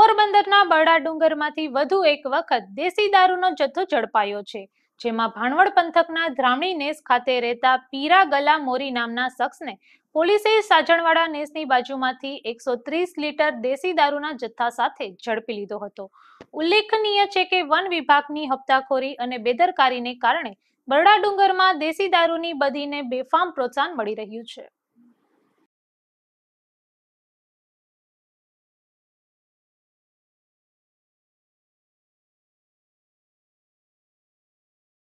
પોરબંદરના બરડા ડુંગરમાંથી વધુ એક વખત દેશી દારૂનો જથ્થો ઝડપાયો છે જેમાં ભાણવડ પંથકના ધ્રામણી નેસ ખાતે રહેતા પીરા ગલા મોરી નામના શખ્સને પોલીસે સાજણવાડા નેસની બાજુમાંથી એકસો ત્રીસ લીટર દેશી દારૂના જથ્થા સાથે ઝડપી લીધો હતો ઉલ્લેખનીય છે કે વન વિભાગની હપ્તાખોરી અને બેદરકારીને કારણે બરડા ડુંગરમાં દેશી દારૂની બદીને બેફામ પ્રોત્સાહન મળી રહ્યું છે